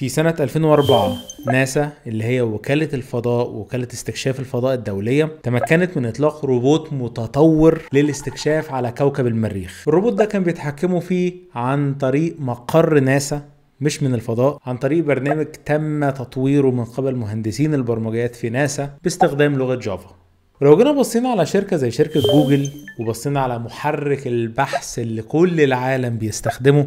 في سنة 2004 ناسا اللي هي وكالة الفضاء وكالة استكشاف الفضاء الدولية تمكنت من إطلاق روبوت متطور للاستكشاف على كوكب المريخ الروبوت ده كان بيتحكموا فيه عن طريق مقر ناسا مش من الفضاء عن طريق برنامج تم تطويره من قبل مهندسين البرمجيات في ناسا باستخدام لغة جافا ولو جينا بصينا على شركة زي شركة جوجل وبصينا على محرك البحث اللي كل العالم بيستخدمه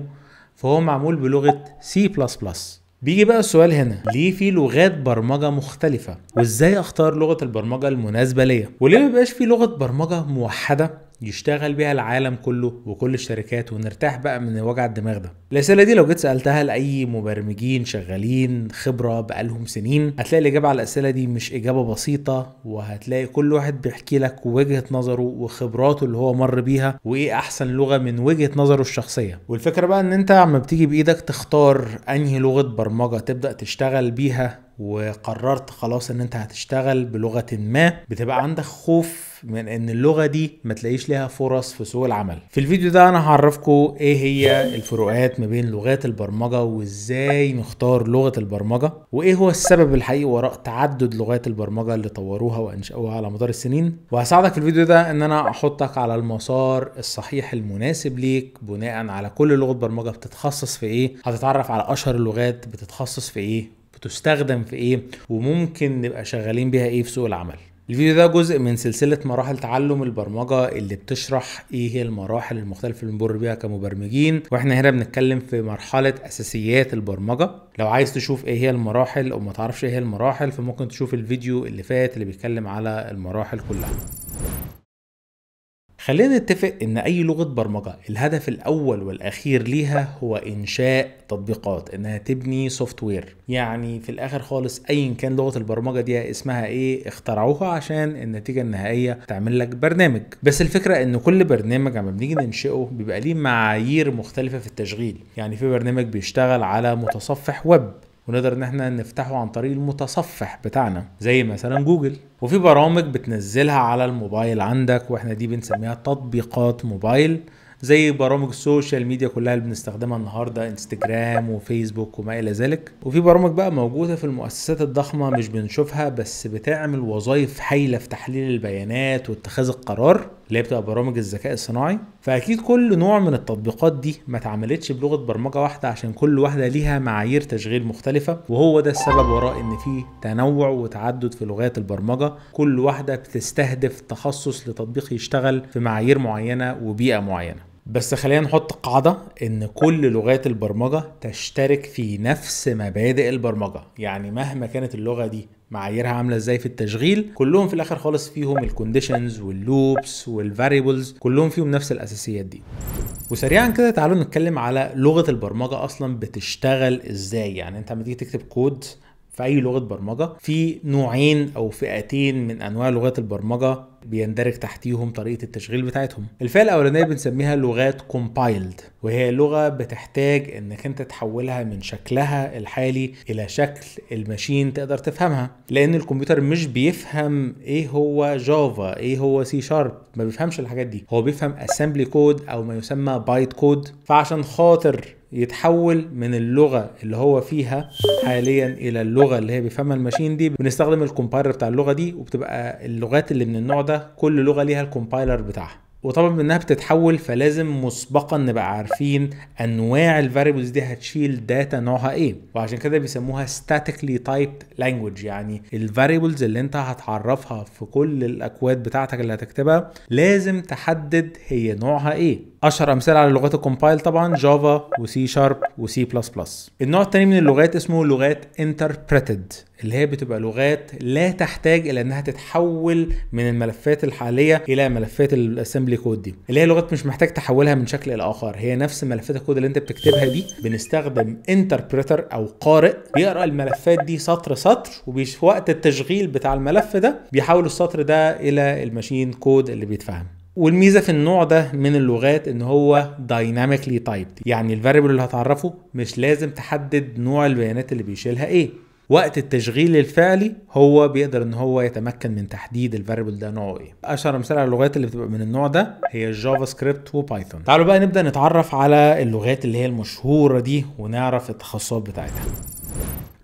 فهو معمول بلغة سي بلس بلس بيجي بقى السؤال هنا ليه في لغات برمجه مختلفه وازاي اختار لغه البرمجه المناسبه ليا وليه ما بيبقاش في لغه برمجه موحده يشتغل بيها العالم كله وكل الشركات ونرتاح بقى من وجع الدماغ ده الاسئله دي لو جيت سالتها لاي مبرمجين شغالين خبره بقالهم سنين هتلاقي الاجابه على الاسئله دي مش اجابه بسيطه وهتلاقي كل واحد بيحكي لك وجهه نظره وخبراته اللي هو مر بيها وايه احسن لغه من وجهه نظره الشخصيه والفكره بقى ان انت عم بتيجي بايدك تختار انهي لغه برمجه تبدا تشتغل بيها وقررت خلاص ان انت هتشتغل بلغه ما بتبقى عندك خوف من ان اللغه دي ما تلاقيش ليها فرص في سوق العمل في الفيديو ده انا هعرفكم ايه هي الفروقات ما بين لغات البرمجه وازاي نختار لغه البرمجه وايه هو السبب الحقيقي وراء تعدد لغات البرمجه اللي طوروها وانشأوها على مدار السنين وهساعدك في الفيديو ده ان انا احطك على المسار الصحيح المناسب ليك بناء على كل لغه برمجه بتتخصص في ايه هتتعرف على اشهر اللغات بتتخصص في ايه تستخدم في ايه وممكن نبقى شغالين بيها ايه في سوق العمل الفيديو ده جزء من سلسلة مراحل تعلم البرمجة اللي بتشرح ايه هي المراحل المختلفة اللي بنمر بيها كمبرمجين واحنا هنا بنتكلم في مرحلة اساسيات البرمجة لو عايز تشوف ايه هي المراحل او ما تعرفش ايه هي المراحل فممكن تشوف الفيديو اللي فات اللي بيتكلم على المراحل كلها خلينا نتفق ان اي لغه برمجه الهدف الاول والاخير ليها هو انشاء تطبيقات انها تبني سوفت وير يعني في الاخر خالص ايا كان لغه البرمجه دي اسمها ايه اخترعوها عشان النتيجه النهائيه تعمل لك برنامج بس الفكره ان كل برنامج عم بنيجي ننشئه بيبقى ليه معايير مختلفه في التشغيل يعني في برنامج بيشتغل على متصفح ويب ونقدر ان احنا نفتحه عن طريق المتصفح بتاعنا زي مثلا جوجل وفي برامج بتنزلها على الموبايل عندك واحنا دي بنسميها تطبيقات موبايل زي برامج السوشيال ميديا كلها اللي بنستخدمها النهارده انستجرام وفيسبوك وما الى ذلك وفي برامج بقى موجوده في المؤسسات الضخمه مش بنشوفها بس بتعمل وظائف هايله في تحليل البيانات واتخاذ القرار اللي هي بتبقى برامج الذكاء الصناعي فاكيد كل نوع من التطبيقات دي ما اتعملتش بلغه برمجه واحده عشان كل واحده ليها معايير تشغيل مختلفه وهو ده السبب وراء ان في تنوع وتعدد في لغات البرمجه كل واحده بتستهدف تخصص لتطبيق يشتغل في معايير معينه وبيئه معينه بس خلينا نحط قاعدة إن كل لغات البرمجة تشترك في نفس مبادئ البرمجة يعني مهما كانت اللغة دي معاييرها عامله ازاي في التشغيل كلهم في الاخر خالص فيهم الكونديشنز واللوبس والفاريبلز كلهم فيهم نفس الاساسيات دي وسريعا كده تعالوا نتكلم على لغه البرمجه اصلا بتشتغل ازاي يعني انت لما تيجي تكتب كود في اي لغه برمجه في نوعين او فئتين من انواع لغات البرمجه بيندرج تحتيهم طريقه التشغيل بتاعتهم الفئه الاولانيه بنسميها لغات كومبايلد وهي لغه بتحتاج انك انت تحولها من شكلها الحالي الى شكل الماشين تقدر تفهمها لان الكمبيوتر مش بيفهم ايه هو جافا ايه هو سي شارب ما بيفهمش الحاجات دي هو بيفهم اسامبلي كود او ما يسمى بايت كود فعشان خاطر يتحول من اللغه اللي هو فيها حاليا الى اللغه اللي هي بيفهمها الماشين دي بنستخدم الكومبايلر بتاع اللغه دي وبتبقى اللغات اللي من النوع ده كل لغه ليها الكومبايلر بتاعها وطبعا انها بتتحول فلازم مسبقا نبقى عارفين انواع الفاريبلز دي هتشيل داتا نوعها ايه وعشان كده بيسموها statically typed language يعني الفاريبلز اللي انت هتعرفها في كل الاكواد بتاعتك اللي هتكتبها لازم تحدد هي نوعها ايه اشهر امثله على لغات الكومبايل طبعا جافا وسي شارب وسي بلس بلس النوع الثاني من اللغات اسمه لغات انتربريتد اللي هي بتبقى لغات لا تحتاج الى انها تتحول من الملفات الحاليه الى ملفات الاسمبلي كود دي اللي هي لغات مش محتاج تحولها من شكل الى اخر هي نفس ملفات الكود اللي انت بتكتبها دي بنستخدم انتربريتر او قارئ بيقرا الملفات دي سطر سطر وفي وقت التشغيل بتاع الملف ده بيحول السطر ده الى الماشين كود اللي بيتفهم والميزه في النوع ده من اللغات ان هو دايناميكلي تايبد يعني الفاريبل اللي هتعرفه مش لازم تحدد نوع البيانات اللي بيشيلها ايه وقت التشغيل الفعلي هو بيقدر ان هو يتمكن من تحديد الفاريبل ده نوعه ايه اشهر مثال على اللغات اللي بتبقى من النوع ده هي الجافا سكريبت وبايثون تعالوا بقى نبدا نتعرف على اللغات اللي هي المشهوره دي ونعرف التخصصات بتاعتها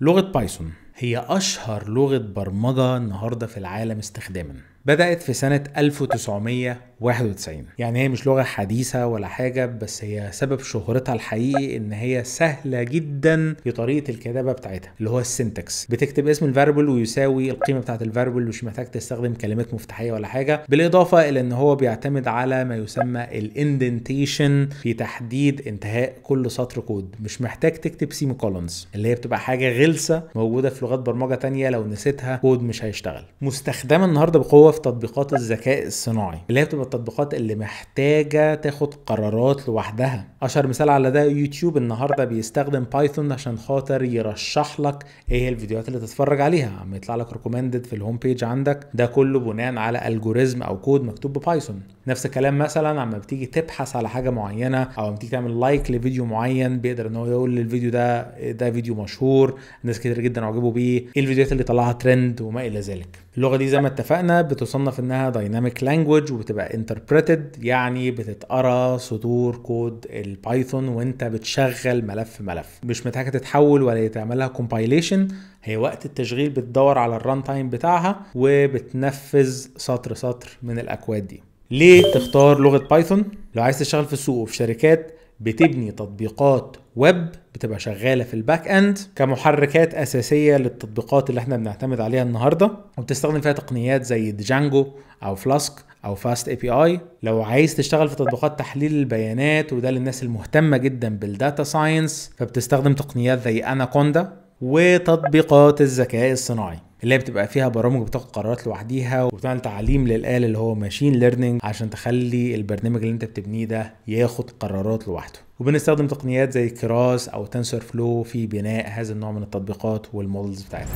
لغه بايثون هي اشهر لغه برمجه النهارده في العالم استخداما بدات في سنه 1900 91 يعني هي مش لغة حديثة ولا حاجة بس هي سبب شهرتها الحقيقي ان هي سهلة جدا في طريقة الكتابة بتاعتها اللي هو السنتكس بتكتب اسم الفاريبل ويساوي القيمة بتاعة الفاريبل مش محتاج تستخدم كلمات مفتاحية ولا حاجة بالاضافة الى ان هو بيعتمد على ما يسمى الاندنتيشن في تحديد انتهاء كل سطر كود مش محتاج تكتب سيمي كولونز اللي هي بتبقى حاجة غلسة موجودة في لغات برمجة تانية لو نسيتها كود مش هيشتغل مستخدمة النهاردة بقوة في تطبيقات الذكاء الصناعي اللي هي بتبقى والتطبيقات اللي محتاجة تاخد قرارات لوحدها أشهر مثال على ده يوتيوب النهاردة بيستخدم بايثون عشان خاطر يرشح لك ايه الفيديوهات اللي تتفرج عليها عم يطلع لك ريكومندد في الهوم بيج عندك ده كله بناء على الجوريزم او كود مكتوب ببايثون نفس الكلام مثلا عم بتيجي تبحث على حاجه معينه او عم بتيجي تعمل لايك لفيديو معين بيقدر ان هو يقول للفيديو ده ده فيديو مشهور ناس كتير جدا عجبوا بيه ايه الفيديوهات اللي طلعها ترند وما الى ذلك اللغه دي زي ما اتفقنا بتصنف انها دايناميك لانجوج وبتبقى انتربريتد يعني بتتقرا صدور كود البايثون وانت بتشغل ملف ملف مش محتاجه تتحول ولا يتعملها كومبايليشن هي وقت التشغيل بتدور على الران تايم بتاعها وبتنفذ سطر سطر من الاكواد دي ليه تختار لغه بايثون لو عايز تشتغل في السوق وفي شركات بتبني تطبيقات ويب بتبقى شغاله في الباك اند كمحركات اساسيه للتطبيقات اللي احنا بنعتمد عليها النهارده وبتستخدم فيها تقنيات زي دجانجو او فلاسك او فاست اي بي اي لو عايز تشتغل في تطبيقات تحليل البيانات وده للناس المهتمه جدا بالداتا ساينس فبتستخدم تقنيات زي اناكوندا وتطبيقات الذكاء الصناعي اللي هي بتبقى فيها برامج بتاخد قرارات لوحديها وبتعمل تعليم للآلة اللي هو ماشين ليرنينج عشان تخلي البرنامج اللي انت بتبنيه ده ياخد قرارات لوحده وبنستخدم تقنيات زي كراس او تنسور فلو في بناء هذا النوع من التطبيقات والمودلز بتاعتها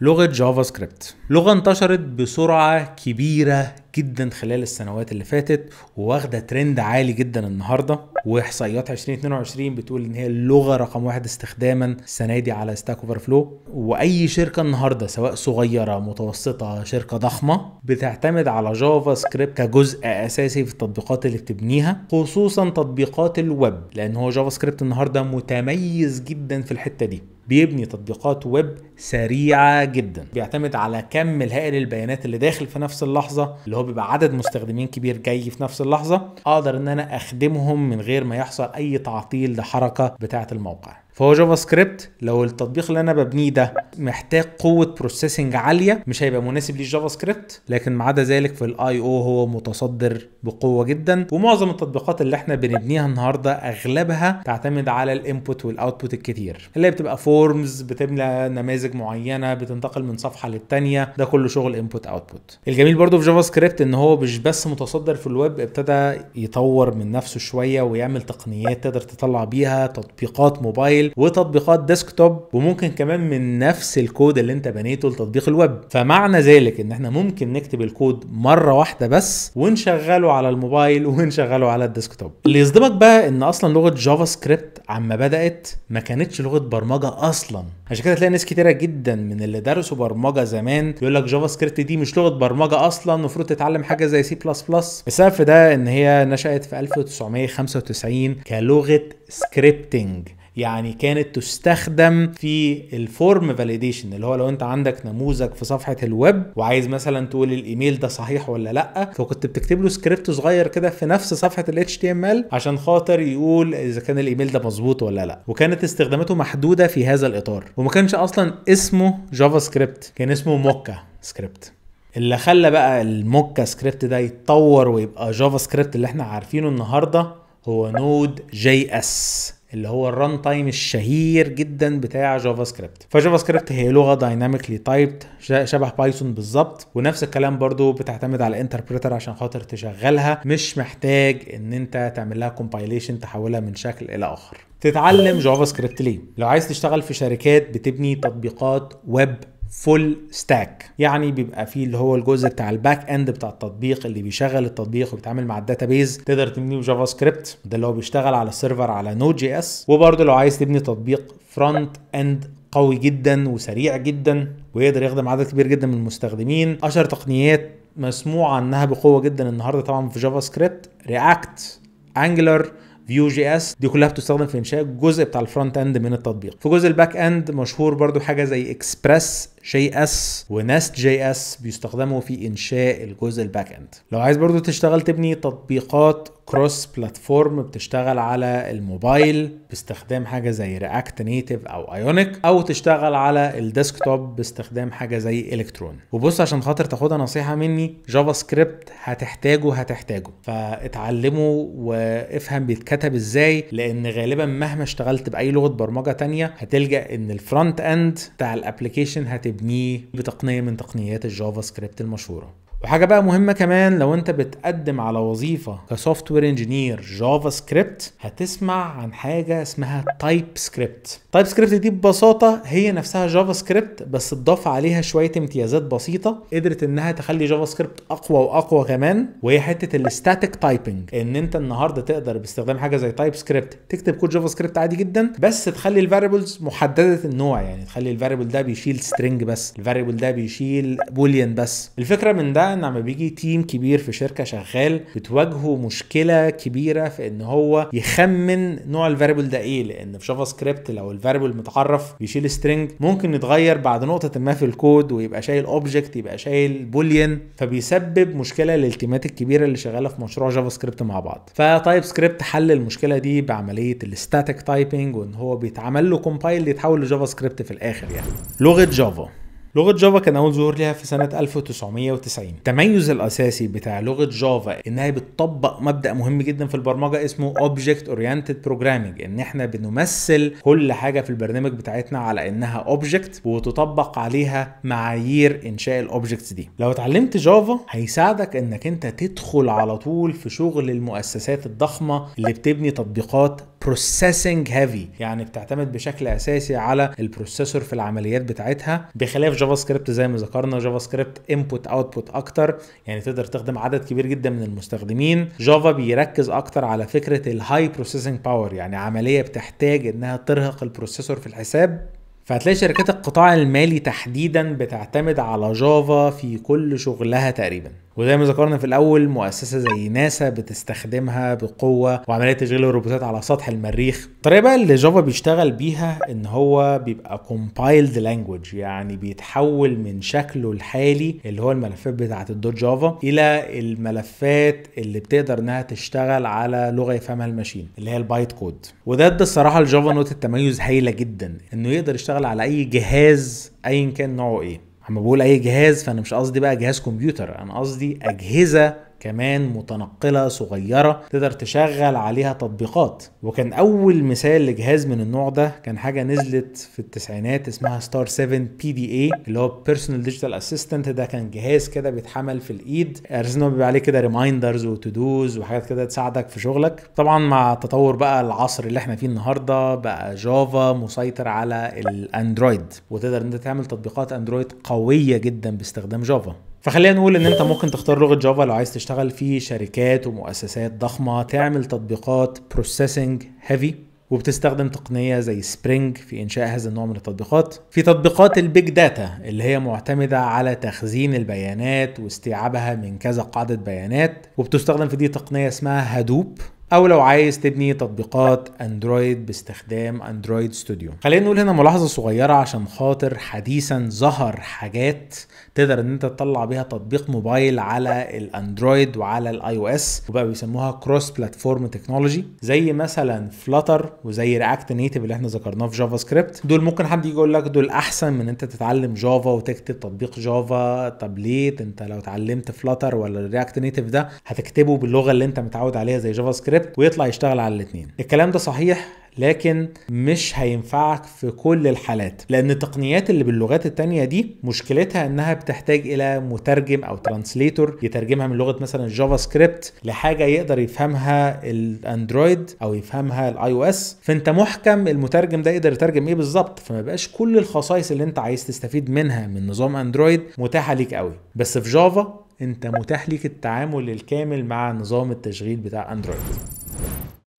لغه جافا سكريبت لغه انتشرت بسرعه كبيره جدا خلال السنوات اللي فاتت وواخده ترند عالي جدا النهارده واحصائيات 2022 بتقول ان هي اللغه رقم واحد استخداما السنه دي على ستاك اوفر فلو واي شركه النهارده سواء صغيره متوسطه شركه ضخمه بتعتمد على جافا سكريبت كجزء اساسي في التطبيقات اللي بتبنيها خصوصا تطبيقات ال الويب لان هو جافا سكريبت النهارده متميز جدا في الحته دي بيبني تطبيقات ويب سريعه جدا بيعتمد على كم الهائل البيانات اللي داخل في نفس اللحظه اللي هو بيبقى عدد مستخدمين كبير جاي في نفس اللحظه اقدر ان انا اخدمهم من غير ما يحصل اي تعطيل لحركه بتاعه الموقع فهو جافا سكريبت لو التطبيق اللي انا ببنيه ده محتاج قوه بروسيسنج عاليه مش هيبقى مناسب للجافا سكريبت لكن ما عدا ذلك في الاي او هو متصدر بقوه جدا ومعظم التطبيقات اللي احنا بنبنيها النهارده اغلبها تعتمد على الانبوت والاوتبوت الكتير اللي هي بتبقى فورمز بتملى نماذج معينه بتنتقل من صفحه للتانيه ده كله شغل انبوت اوتبوت الجميل برضو في جافا سكريبت ان هو مش بس متصدر في الويب ابتدى يطور من نفسه شويه ويعمل تقنيات تقدر تطلع بيها تطبيقات موبايل موبايل وتطبيقات ديسكتوب وممكن كمان من نفس الكود اللي انت بنيته لتطبيق الويب فمعنى ذلك ان احنا ممكن نكتب الكود مره واحده بس ونشغله على الموبايل ونشغله على الديسكتوب اللي يصدمك بقى ان اصلا لغه جافا سكريبت عما بدات ما كانتش لغه برمجه اصلا عشان كده تلاقي ناس كتيره جدا من اللي درسوا برمجه زمان يقول لك جافا سكريبت دي مش لغه برمجه اصلا المفروض تتعلم حاجه زي سي بلس بلس السبب في ده ان هي نشات في 1995 كلغه سكريبتنج يعني كانت تستخدم في الفورم فاليديشن اللي هو لو انت عندك نموذج في صفحه الويب وعايز مثلا تقول الايميل ده صحيح ولا لا فكنت بتكتب له سكريبت صغير كده في نفس صفحه ال HTML عشان خاطر يقول اذا كان الايميل ده مظبوط ولا لا وكانت استخداماته محدوده في هذا الاطار وما كانش اصلا اسمه جافا سكريبت كان اسمه موكا سكريبت اللي خلى بقى الموكا سكريبت ده يتطور ويبقى جافا سكريبت اللي احنا عارفينه النهارده هو نود جي اس اللي هو الران تايم الشهير جدا بتاع جافا سكريبت فجافا سكريبت هي لغه دايناميكلي تايبد شبه بايثون بالظبط ونفس الكلام برضو بتعتمد على انتربريتر عشان خاطر تشغلها مش محتاج ان انت تعمل لها كومبايليشن تحولها من شكل الى اخر تتعلم جافا سكريبت ليه لو عايز تشتغل في شركات بتبني تطبيقات ويب فول ستاك يعني بيبقى فيه اللي هو الجزء بتاع الباك اند بتاع التطبيق اللي بيشغل التطبيق وبيتعامل مع الداتا بيز تقدر تبنيه بجافا سكريبت ده اللي هو بيشتغل على السيرفر على نود جي اس وبرده لو عايز تبني تطبيق فرونت اند قوي جدا وسريع جدا ويقدر يخدم عدد كبير جدا من المستخدمين اشهر تقنيات مسموع عنها بقوه جدا النهارده طبعا في جافا سكريبت رياكت انجلر فيو جي اس دي كلها بتستخدم في انشاء الجزء بتاع الفرونت اند من التطبيق في جزء الباك اند مشهور برضو حاجه زي اكسبرس جي اس ونست جي اس بيستخدموا في انشاء الجزء الباك اند لو عايز برضو تشتغل تبني تطبيقات كروس بلاتفورم بتشتغل على الموبايل باستخدام حاجه زي رياكت نيتف او ايونيك او تشتغل على الديسكتوب باستخدام حاجه زي الكترون وبص عشان خاطر تاخدها نصيحه مني جافا سكريبت هتحتاجه هتحتاجه فاتعلمه وافهم بيتكتب ازاي لان غالبا مهما اشتغلت باي لغه برمجه تانية هتلجا ان الفرونت اند بتاع الابلكيشن هتبقى تبنيه بتقنية من تقنيات الجافا سكريبت المشهورة وحاجه بقى مهمه كمان لو انت بتقدم على وظيفه كسوفت وير انجينير جافا سكريبت هتسمع عن حاجه اسمها تايب سكريبت تايب سكريبت دي ببساطه هي نفسها جافا سكريبت بس اتضاف عليها شويه امتيازات بسيطه قدرت انها تخلي جافا سكريبت اقوى واقوى كمان وهي حته الستاتيك تايبنج ان انت النهارده تقدر باستخدام حاجه زي تايب سكريبت تكتب كود جافا سكريبت عادي جدا بس تخلي الفاريبلز محدده النوع يعني تخلي الفاريبل ده بيشيل سترينج بس الفاريبل ده بيشيل بوليان بس الفكره من ده ان لما بيجي تيم كبير في شركه شغال بتواجهه مشكله كبيره في ان هو يخمن نوع الفاريبل ده ايه لان في جافا سكريبت لو الفاريبل متعرف بيشيل سترينج ممكن يتغير بعد نقطه ما في الكود ويبقى شايل اوبجكت يبقى شايل بوليان فبيسبب مشكله للتيمات الكبيره اللي شغاله في مشروع جافا سكريبت مع بعض فتايب سكريبت حل المشكله دي بعمليه الستاتيك تايبنج وان هو بيتعمل له كومبايل يتحول لجافا سكريبت في الاخر يعني لغه جافا لغة جافا كان أول ظهور ليها في سنة 1990 التميز الأساسي بتاع لغة جافا إنها بتطبق مبدأ مهم جدا في البرمجة اسمه Object Oriented Programming إن إحنا بنمثل كل حاجة في البرنامج بتاعتنا على إنها Object وتطبق عليها معايير إنشاء الأوبجكتس دي لو اتعلمت جافا هيساعدك إنك أنت تدخل على طول في شغل المؤسسات الضخمة اللي بتبني تطبيقات بروسيسنج هيفي يعني بتعتمد بشكل أساسي على البروسيسور في العمليات بتاعتها بخلاف الجافا سكريبت زي ما ذكرنا جافا سكريبت انبوت اوتبوت اكتر يعني تقدر تخدم عدد كبير جدا من المستخدمين جافا بيركز اكتر على فكره الهاي بروسيسنج باور يعني عمليه بتحتاج انها ترهق البروسيسور في الحساب فهتلاقي شركات القطاع المالي تحديدا بتعتمد على جافا في كل شغلها تقريبا وزي ما ذكرنا في الاول مؤسسه زي ناسا بتستخدمها بقوه وعمليه تشغيل الروبوتات على سطح المريخ الطريقه بقى اللي جافا بيشتغل بيها ان هو بيبقى كومبايلد لانجوج يعني بيتحول من شكله الحالي اللي هو الملفات بتاعه الدوت جافا الى الملفات اللي بتقدر انها تشتغل على لغه يفهمها الماشين اللي هي البايت كود وده ادى الصراحه لجافا نقطه تميز هايله جدا انه يقدر يشتغل بشتغل على اي جهاز ايا كان نوعه ايه اما بقول اي جهاز فانا مش قصدي بقى جهاز كمبيوتر انا قصدي اجهزه كمان متنقلة صغيرة تقدر تشغل عليها تطبيقات وكان أول مثال لجهاز من النوع ده كان حاجة نزلت في التسعينات اسمها ستار 7 بي دي اي اللي هو بيرسونال ديجيتال اسيستنت ده كان جهاز كده بيتحمل في الايد ارسنال بيبقى عليه كده ريمايندرز وتودوز وحاجات كده تساعدك في شغلك طبعا مع تطور بقى العصر اللي احنا فيه النهارده بقى جافا مسيطر على الاندرويد وتقدر انت تعمل تطبيقات اندرويد قويه جدا باستخدام جافا فخلينا نقول ان انت ممكن تختار لغه جافا لو عايز تشتغل في شركات ومؤسسات ضخمه تعمل تطبيقات بروسيسنج هيفي وبتستخدم تقنية زي سبرينج في إنشاء هذا النوع من التطبيقات في تطبيقات البيج داتا اللي هي معتمدة على تخزين البيانات واستيعابها من كذا قاعدة بيانات وبتستخدم في دي تقنية اسمها هادوب او لو عايز تبني تطبيقات اندرويد باستخدام اندرويد ستوديو خلينا نقول هنا ملاحظه صغيره عشان خاطر حديثا ظهر حاجات تقدر ان انت تطلع بيها تطبيق موبايل على الاندرويد وعلى الاي او اس وبقى بيسموها كروس بلاتفورم تكنولوجي زي مثلا فلاتر وزي رياكت نيتف اللي احنا ذكرناه في جافا سكريبت دول ممكن حد يجي يقول لك دول احسن من انت تتعلم جافا وتكتب تطبيق جافا طب ليه انت لو اتعلمت فلاتر ولا رياكت نيتف ده هتكتبه باللغه اللي انت متعود عليها زي جافا سكريبت ويطلع يشتغل على الاثنين الكلام ده صحيح لكن مش هينفعك في كل الحالات لان التقنيات اللي باللغات التانية دي مشكلتها انها بتحتاج الى مترجم او ترانسليتور يترجمها من لغه مثلا الجافا سكريبت لحاجه يقدر يفهمها الاندرويد او يفهمها الاي او اس فانت محكم المترجم ده يقدر يترجم ايه بالظبط فما بقاش كل الخصائص اللي انت عايز تستفيد منها من نظام اندرويد متاحه ليك قوي بس في جافا انت متاح ليك التعامل الكامل مع نظام التشغيل بتاع اندرويد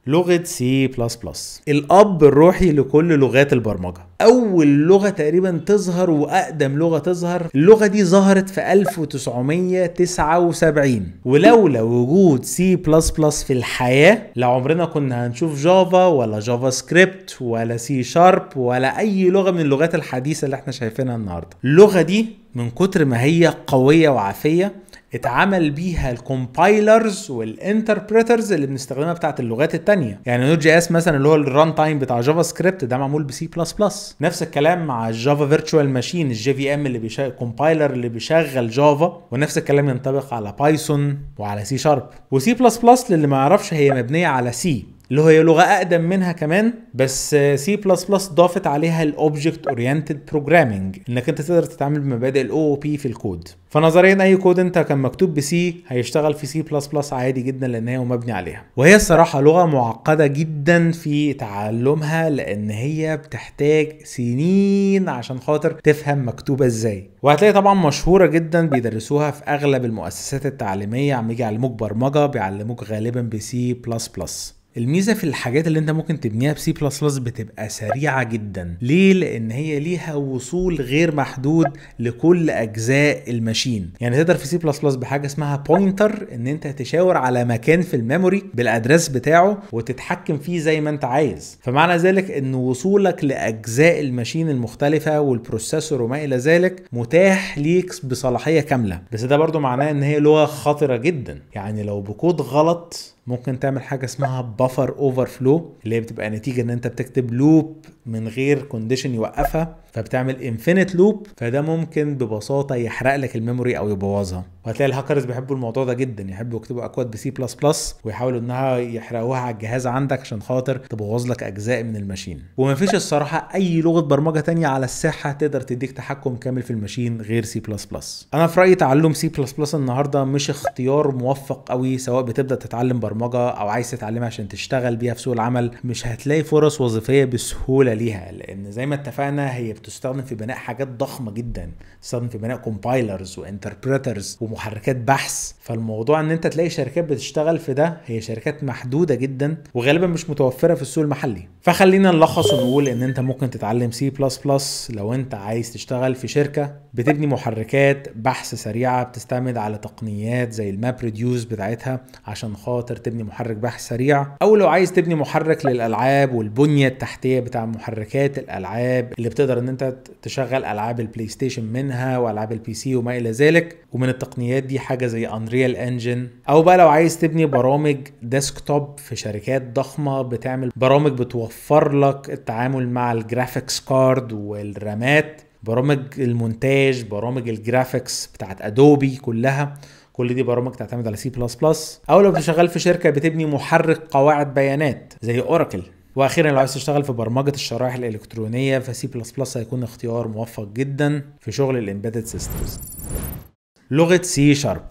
لغه سي بلس بلس الاب الروحي لكل لغات البرمجه اول لغه تقريبا تظهر واقدم لغه تظهر اللغه دي ظهرت في 1979 ولولا وجود سي بلس بلس في الحياه لعمرنا كنا هنشوف جافا ولا جافا سكريبت ولا سي شارب ولا اي لغه من اللغات الحديثه اللي احنا شايفينها النهارده اللغه دي من كتر ما هي قويه وعافيه اتعمل بيها الكومبايلرز والانتربريترز اللي بنستخدمها بتاعت اللغات الثانيه يعني نوت جي اس مثلا اللي هو الران تايم بتاع جافا سكريبت ده معمول بسي بلس بلس نفس الكلام مع الجافا فيرتشوال ماشين الجي في ام اللي بيشغل الكومبايلر اللي بيشغل جافا ونفس الكلام ينطبق على بايثون وعلى سي شارب وسي بلس بلس للي ما يعرفش هي مبنيه على سي اللي هي لغه اقدم منها كمان بس سي بلس بلس ضافت عليها الاوبجكت اورينتد بروجرامنج انك انت تقدر تتعامل بمبادئ الاو بي في الكود فنظريا اي كود انت كان مكتوب بسي هيشتغل في سي بلس بلس عادي جدا لان هي مبني عليها وهي الصراحه لغه معقده جدا في تعلمها لان هي بتحتاج سنين عشان خاطر تفهم مكتوبه ازاي وهتلاقي طبعا مشهوره جدا بيدرسوها في اغلب المؤسسات التعليميه عم يجي يعلموك برمجه بيعلموك غالبا بسي بلس بلس الميزه في الحاجات اللي انت ممكن تبنيها بسي بلس بلس بتبقى سريعه جدا ليه لان هي ليها وصول غير محدود لكل اجزاء الماشين يعني تقدر في سي بلس بلس بحاجه اسمها بوينتر ان انت تشاور على مكان في الميموري بالادرس بتاعه وتتحكم فيه زي ما انت عايز فمعنى ذلك ان وصولك لاجزاء الماشين المختلفه والبروسيسور وما الى ذلك متاح ليك بصلاحيه كامله بس ده برضو معناه ان هي لغه خطره جدا يعني لو بكود غلط ممكن تعمل حاجه اسمها بفر اوفر فلو اللي هي بتبقى نتيجه ان انت بتكتب لوب من غير كونديشن يوقفها فبتعمل انفينيت لوب فده ممكن ببساطه يحرق لك الميموري او يبوظها وهتلاقي الهاكرز بيحبوا الموضوع ده جدا يحبوا يكتبوا اكواد بسي بلس بلس ويحاولوا انها يحرقوها على الجهاز عندك عشان خاطر تبوظ لك اجزاء من الماشين وما فيش الصراحه اي لغه برمجه تانية على الساحه تقدر تديك تحكم كامل في الماشين غير سي بلس بلس انا في رايي تعلم سي بلس بلس النهارده مش اختيار موفق قوي سواء بتبدا تتعلم برمجة البرمجه او عايز تتعلمها عشان تشتغل بيها في سوق العمل مش هتلاقي فرص وظيفيه بسهوله ليها لان زي ما اتفقنا هي بتستخدم في بناء حاجات ضخمه جدا بتستخدم في بناء كومبايلرز وانتربريترز ومحركات بحث فالموضوع ان انت تلاقي شركات بتشتغل في ده هي شركات محدوده جدا وغالبا مش متوفره في السوق المحلي فخلينا نلخص ونقول ان انت ممكن تتعلم سي بلس بلس لو انت عايز تشتغل في شركه بتبني محركات بحث سريعه بتستعمل على تقنيات زي الماب ريديوز بتاعتها عشان خاطر تبني محرك بحث سريع او لو عايز تبني محرك للالعاب والبنيه التحتيه بتاع محركات الالعاب اللي بتقدر ان انت تشغل العاب البلاي ستيشن منها والعاب البي سي وما الى ذلك ومن التقنيات دي حاجه زي انريال انجن او بقى لو عايز تبني برامج ديسكتوب في شركات ضخمه بتعمل برامج بتوفر لك التعامل مع الجرافيكس كارد والرامات برامج المونتاج برامج الجرافيكس بتاعت ادوبي كلها كل دي برامج تعتمد على سي بلس بلس او لو بتشتغل في شركه بتبني محرك قواعد بيانات زي اوراكل واخيرا لو عايز تشتغل في برمجه الشرائح الالكترونيه فسي بلس بلس هيكون اختيار موفق جدا في شغل الامبيدد سيستمز لغه سي شارب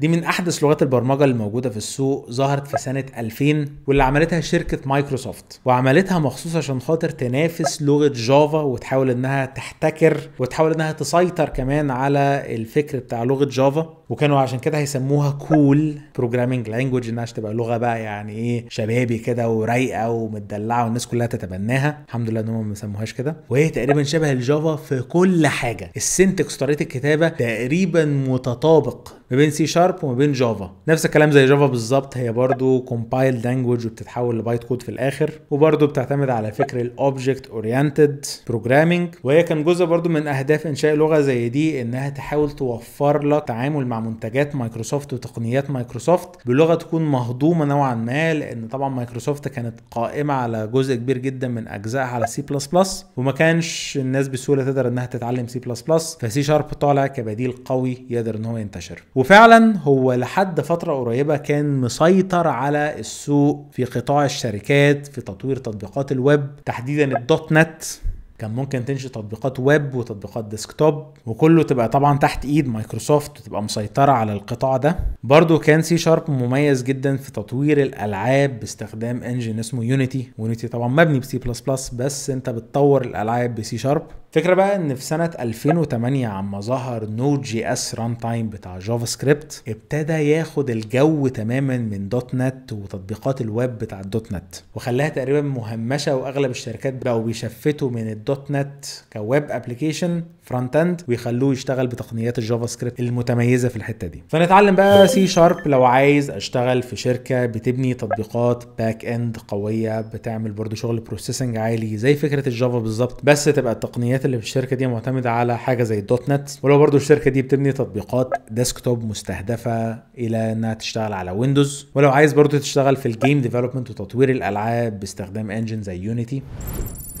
دي من احدث لغات البرمجه الموجوده في السوق ظهرت في سنه 2000 واللي عملتها شركه مايكروسوفت وعملتها مخصوص عشان خاطر تنافس لغه جافا وتحاول انها تحتكر وتحاول انها تسيطر كمان على الفكر بتاع لغه جافا وكانوا عشان كده هيسموها كول بروجرامنج لانجوج انها تبقى لغه بقى يعني ايه شبابي كده ورايقه ومدلعه والناس كلها تتبناها الحمد لله ان هم ما سموهاش كده وهي تقريبا شبه الجافا في كل حاجه السنتكس طريقه الكتابه تقريبا متطابق ما بين سي شارب وما بين جافا نفس الكلام زي جافا بالظبط هي برضو كومبايل لانجوج وبتتحول لبايت كود في الاخر وبرضو بتعتمد على فكر الاوبجكت اورينتد بروجرامنج وهي كان جزء برضو من اهداف انشاء لغه زي دي انها تحاول توفر لك تعامل مع منتجات مايكروسوفت وتقنيات مايكروسوفت بلغه تكون مهضومه نوعا ما لان طبعا مايكروسوفت كانت قائمه على جزء كبير جدا من اجزائها على سي بلس بلس وما كانش الناس بسهوله تقدر انها تتعلم سي بلس بلس فسي شارب طالع كبديل قوي يقدر ان هو ينتشر وفعلا هو لحد فتره قريبه كان مسيطر على السوق في قطاع الشركات في تطوير تطبيقات الويب تحديدا الدوت نت كان ممكن تنشئ تطبيقات ويب وتطبيقات ديسكتوب وكله تبقى طبعا تحت ايد مايكروسوفت وتبقى مسيطره على القطاع ده برضو كان سي شارب مميز جدا في تطوير الالعاب باستخدام انجن اسمه يونيتي يونيتي طبعا مبني بسي بلس بلس بس انت بتطور الالعاب بسي شارب فكرة بقى ان في سنة 2008 عما ظهر نود جي اس ران تايم بتاع جافا سكريبت ابتدى ياخد الجو تماما من دوت نت وتطبيقات الويب بتاع دوت نت وخلاها تقريبا مهمشة واغلب الشركات بقوا بيشفتوا من الدوت دوت نت كويب ابلكيشن فرونت اند ويخلوه يشتغل بتقنيات الجافا سكريبت المتميزه في الحته دي فنتعلم بقى سي شارب لو عايز اشتغل في شركه بتبني تطبيقات باك اند قويه بتعمل برضو شغل بروسيسنج عالي زي فكره الجافا بالظبط بس تبقى التقنيات اللي في الشركه دي معتمده على حاجه زي الدوت نت ولو برضو الشركه دي بتبني تطبيقات ديسكتوب مستهدفه الى انها تشتغل على ويندوز ولو عايز برضو تشتغل في الجيم ديفلوبمنت وتطوير الالعاب باستخدام انجن زي يونيتي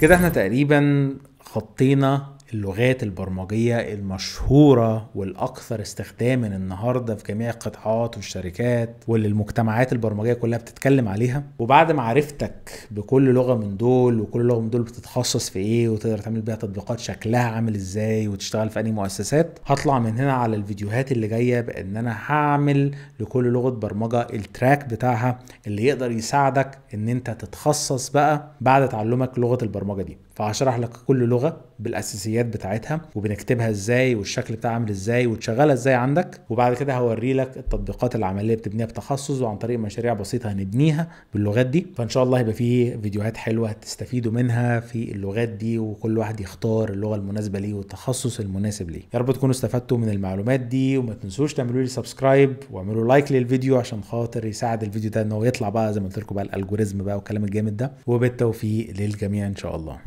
كده احنا تقريبا خطينا اللغات البرمجية المشهورة والأكثر استخداما النهاردة في جميع القطاعات والشركات واللي المجتمعات البرمجية كلها بتتكلم عليها وبعد معرفتك بكل لغة من دول وكل لغة من دول بتتخصص في إيه وتقدر تعمل بيها تطبيقات شكلها عامل إزاي وتشتغل في أي مؤسسات هطلع من هنا على الفيديوهات اللي جاية بأن أنا هعمل لكل لغة برمجة التراك بتاعها اللي يقدر يساعدك إن أنت تتخصص بقى بعد تعلمك لغة البرمجة دي فهشرح لك كل لغه بالاساسيات بتاعتها وبنكتبها ازاي والشكل بتاعها عامل ازاي وتشغلها ازاي عندك وبعد كده هوري لك التطبيقات العمليه بتبنيها بتخصص وعن طريق مشاريع بسيطه هنبنيها باللغات دي فان شاء الله هيبقى فيه فيديوهات حلوه هتستفيدوا منها في اللغات دي وكل واحد يختار اللغه المناسبه ليه والتخصص المناسب ليه يا رب تكونوا استفدتوا من المعلومات دي وما تنسوش تعملوا لي سبسكرايب واعملوا لايك للفيديو عشان خاطر يساعد الفيديو ده ان هو يطلع بقى زي ما قلت لكم بقى الالجوريزم بقى والكلام الجامد ده وبالتوفيق للجميع ان شاء الله